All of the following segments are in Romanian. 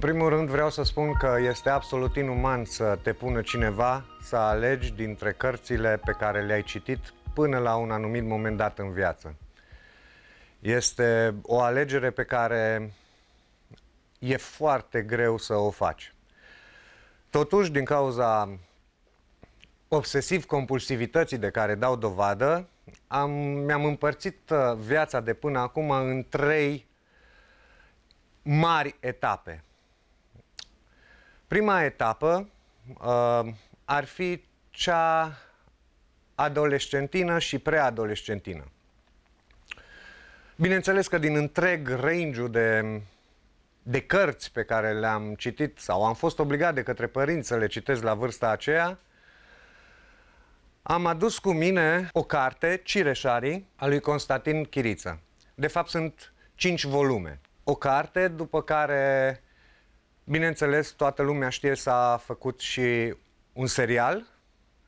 În primul rând vreau să spun că este absolut inuman să te pună cineva să alegi dintre cărțile pe care le-ai citit până la un anumit moment dat în viață. Este o alegere pe care e foarte greu să o faci. Totuși, din cauza obsesiv-compulsivității de care dau dovadă, am, mi-am împărțit uh, viața de până acum în trei mari etape. Prima etapă uh, ar fi cea adolescentină și preadolescentină. Bineînțeles că din întreg range de, de cărți pe care le-am citit sau am fost obligat de către părinți să le citesc la vârsta aceea, am adus cu mine o carte, Cireșarii, a lui Constantin Chiriță. De fapt, sunt cinci volume. O carte după care Bineînțeles, toată lumea știe, s-a făcut și un serial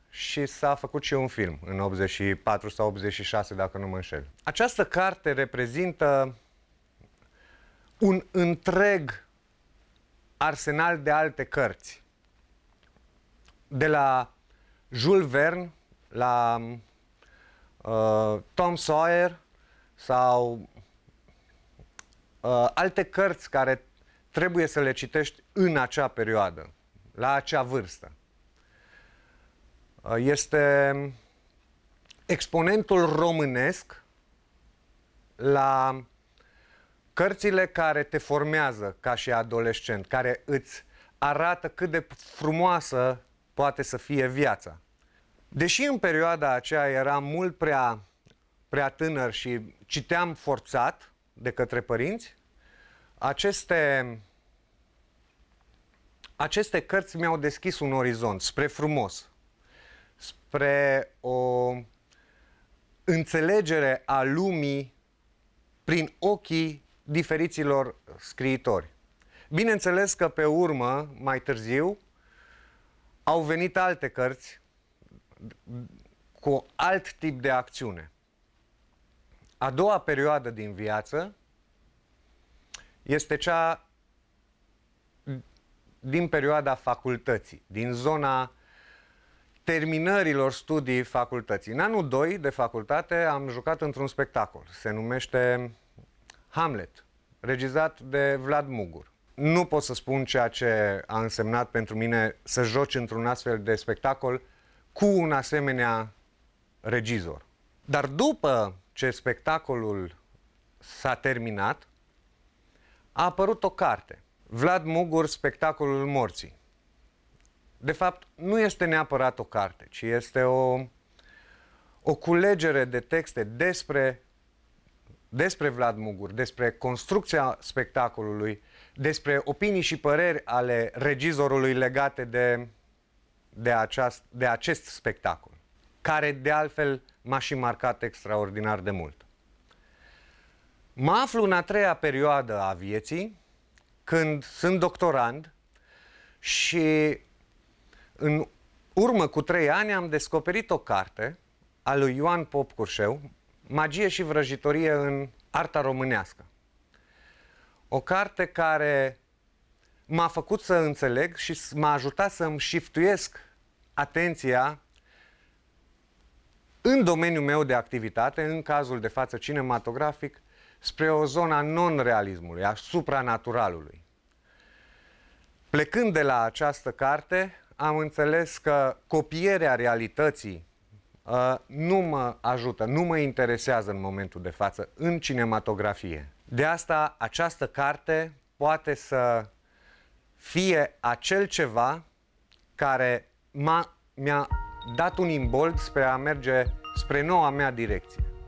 și s-a făcut și un film în 84 sau 86, dacă nu mă înșel. Această carte reprezintă un întreg arsenal de alte cărți. De la Jules Verne, la uh, Tom Sawyer sau uh, alte cărți care trebuie să le citești în acea perioadă, la acea vârstă. Uh, este exponentul românesc la cărțile care te formează ca și adolescent, care îți arată cât de frumoasă poate să fie viața. Deși în perioada aceea era mult prea, prea tânăr și citeam forțat de către părinți, aceste, aceste cărți mi-au deschis un orizont spre frumos, spre o înțelegere a lumii prin ochii diferiților scriitori. Bineînțeles că pe urmă, mai târziu, au venit alte cărți cu alt tip de acțiune. A doua perioadă din viață este cea din perioada facultății, din zona terminărilor studii facultății. În anul 2 de facultate am jucat într-un spectacol, se numește Hamlet, regizat de Vlad Mugur. Nu pot să spun ceea ce a însemnat pentru mine să joci într-un astfel de spectacol cu un asemenea regizor. Dar după ce spectacolul s-a terminat, a apărut o carte, Vlad Mugur, Spectacolul Morții. De fapt, nu este neapărat o carte, ci este o, o culegere de texte despre, despre Vlad Mugur, despre construcția spectacolului, despre opinii și păreri ale regizorului legate de, de, aceast, de acest spectacol, care de altfel m-a și marcat extraordinar de mult. Mă aflu în a treia perioadă a vieții, când sunt doctorand și în urmă cu trei ani am descoperit o carte a lui Ioan Popcurșeu, Magie și vrăjitorie în arta românească. O carte care m-a făcut să înțeleg și m-a ajutat să-mi shiftuiesc atenția în domeniul meu de activitate, în cazul de față cinematografic, spre o zona non-realismului, a supranaturalului. Plecând de la această carte, am înțeles că copierea realității uh, nu mă ajută, nu mă interesează în momentul de față în cinematografie. De asta, această carte poate să fie acel ceva care mi-a dat un imbold spre a merge spre noua mea direcție.